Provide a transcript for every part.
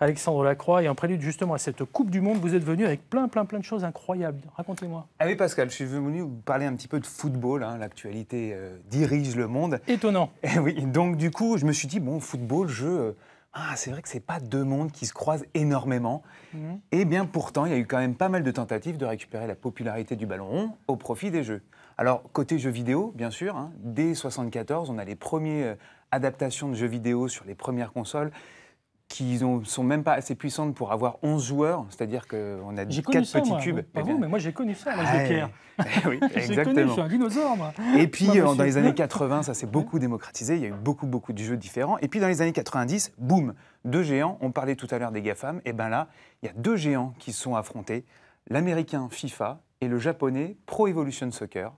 Alexandre Lacroix. Et en prélude justement à cette Coupe du Monde, vous êtes venu avec plein, plein, plein de choses incroyables. Racontez-moi. Ah oui, Pascal, je suis venu vous parler un petit peu de football. Hein. L'actualité euh, dirige le monde. Étonnant. Et eh oui, donc du coup, je me suis dit, bon, football, jeu, euh, Ah, c'est vrai que c'est pas deux mondes qui se croisent énormément. Mhm. Et eh bien pourtant, il y a eu quand même pas mal de tentatives de récupérer la popularité du ballon rond au profit des jeux. Alors, côté jeux vidéo, bien sûr, hein, dès 1974, on a les premières euh, adaptations de jeux vidéo sur les premières consoles qui ne sont même pas assez puissantes pour avoir 11 joueurs, c'est-à-dire qu'on a 4 petits cubes. J'ai eh mais moi j'ai connu ça, moi ah, eh oui, exactement. je suis un dinosaure, moi. Et puis dans les années 80, ça s'est beaucoup démocratisé, il y a eu beaucoup, beaucoup de jeux différents. Et puis dans les années 90, boum, deux géants, on parlait tout à l'heure des GAFAM, et bien là, il y a deux géants qui se sont affrontés, l'américain FIFA et le japonais Pro Evolution Soccer.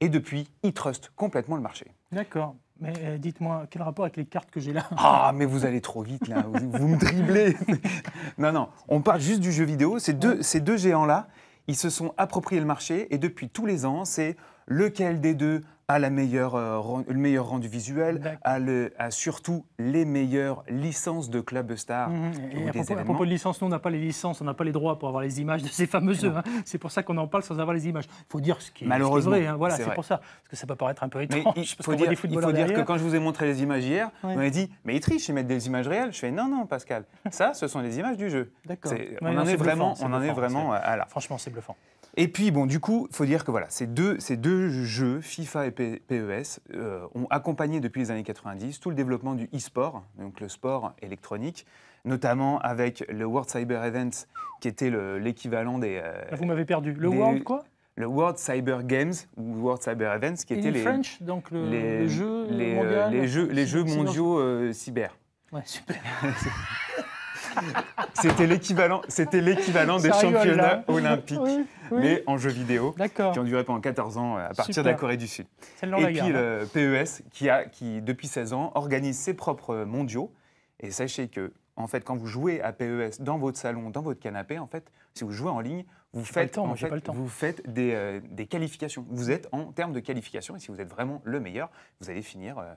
Et depuis, ils trustent complètement le marché. D'accord. Mais euh, dites-moi, quel rapport avec les cartes que j'ai là Ah, mais vous allez trop vite là, vous, me driblez Non, non, on parle juste du jeu vidéo. Ces deux, ces deux géants-là, ils se sont appropriés le marché et depuis tous les ans, c'est lequel des deux à la meilleure, euh, le meilleur rendu visuel, à, le, à, surtout les meilleures licences de club star. Mmh, mmh. Et à, propos, de licences, nous, on n'a pas les licences, on n'a pas les droits pour avoir les images de ces fameux jeux. Hein. C'est pour ça qu'on en parle sans avoir les images. Il faut dire ce qui est, Malheureusement, vrai. Hein. Voilà, c'est pour ça. Parce que ça peut paraître un peu étrange. il faut, dire, que quand je vous ai montré les images hier, on m'a dit Mais ils trichent, ils mettent des images réelles. Je fais Non, non, Pascal, ça, ce sont les images du jeu. D'accord. On, en est, vraiment, on en est vraiment à là. Franchement, c'est bluffant. Et puis, bon, du coup, il faut dire que voilà, ces deux, ces deux jeux, FIFA et PES, euh, ont accompagné depuis les années 90 tout le développement du e-sport, donc le sport électronique, notamment avec le World Cyber Events, qui était l'équivalent des. Euh, ah, vous m'avez perdu. Le World quoi le World Cyber Games ou World Cyber Events, qui étaient les, French, donc le, les, euh, jeux les, jeux, mondiaux cyber. Ouais, super. c'était l'équivalent, des championnats olympiques, mais en jeux vidéo, qui ont duré pendant 14 ans euh, à partir de la Corée du Sud. Et puis le PES, qui, depuis 16 ans organise ses propres mondiaux. Et sachez que en fait, quand vous jouez à PES dans votre salon, dans votre canapé, en fait, si vous jouez en ligne, vous faites, euh, des, qualifications. Vous êtes en termes de qualifications, et si vous êtes vraiment le meilleur, vous allez finir euh,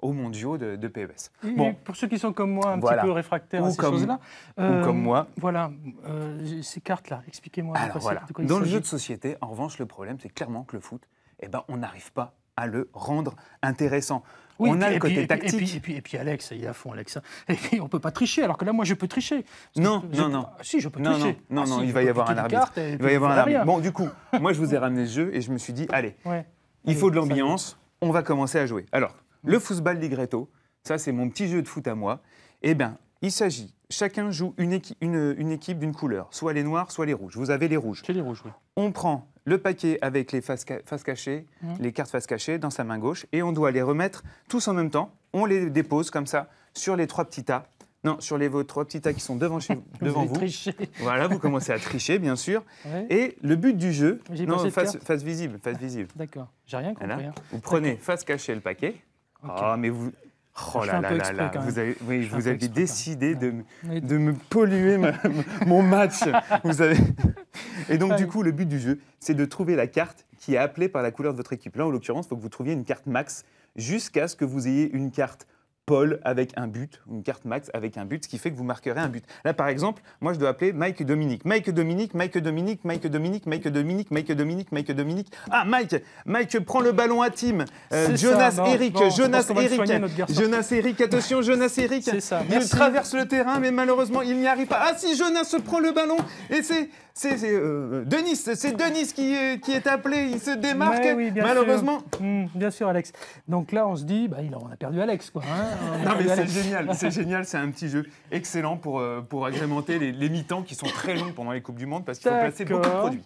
au mondiaux de, de PES. bon. Pour ceux qui sont comme moi, un petit peu réfractaires à ces choses-là. ou comme euh, moi. Voilà, euh, ces cartes-là, expliquez-moi. dans le jeu de société, en revanche, le problème, c'est clairement que le foot, eh ben, on n'arrive pas à le rendre intéressant. on a le côté tactique. Et puis, et puis, Alex, il est à fond, Alex. Hein. Et on ne peut pas tricher, alors que là, moi, je peux tricher. Non, non, non. si, je peux non, tricher. Non, non, ah, il va y avoir un arbitre. Il va y avoir un arbitre. Bon, du coup, moi, je vous ai ramené le jeu et je me suis dit, allez, il faut de l'ambiance, on va commencer à jouer. Alors, le football d'Igreto, ça c'est mon petit jeu de foot à moi. Eh bien, il s'agit, chacun joue une, équipe d'une couleur, soit les noirs, soit les rouges. Vous avez les rouges. les rouges, On prend le paquet avec les faces, faces cachées, mmh. les cartes faces cachées dans sa main gauche, et on doit les remettre tous en même temps. On les dépose comme ça sur les trois petits tas. Non, sur les vos trois petits tas qui sont devant, chez, devant vous. Voilà, vous commencez à tricher, bien sûr. Et le but du jeu, non, face, face, visible, face ah, visible. D'accord, j'ai rien compris. Hein. Vous prenez face cachée le paquet. Ah, mais vous. Oh là là là là, vous avez, décidé de, me polluer mon match. vous avez... Et donc, du coup, le but du jeu, c'est de trouver la carte qui est appelée par la couleur de votre équipe. Là, en l'occurrence, il faut que vous trouviez une carte max jusqu'à ce que vous ayez une carte Paul avec un but, une carte max avec un but, ce qui fait que vous marquerez un but. Là, par exemple, moi, je dois appeler Mike Dominique. Mike Dominique, Mike Dominique, Mike Dominique, Mike Dominique, Mike Dominique, Mike Dominique. Ah, Mike Mike prend le ballon à Tim. Euh, Jonas, Eric, Jonas, Eric, Jonas, Eric, attention, Jonas, Eric. ça. Il traverse le terrain, mais malheureusement, il n'y arrive pas. Ah, si, Jonas se prend le ballon et c'est. C'est euh, Denis, c'est Denis qui, euh, qui, est appelé, il se démarque, oui, malheureusement. Hmm, bien sûr, Alex. Donc là, on se dit, bah, on a perdu Alex, quoi. Hein. Oh, non, mais c'est génial, c'est un petit jeu excellent euh, pour, agrémenter les, les mi-temps qui sont très longs pendant les Coupes du Monde parce qu'il faut placer beaucoup de produits.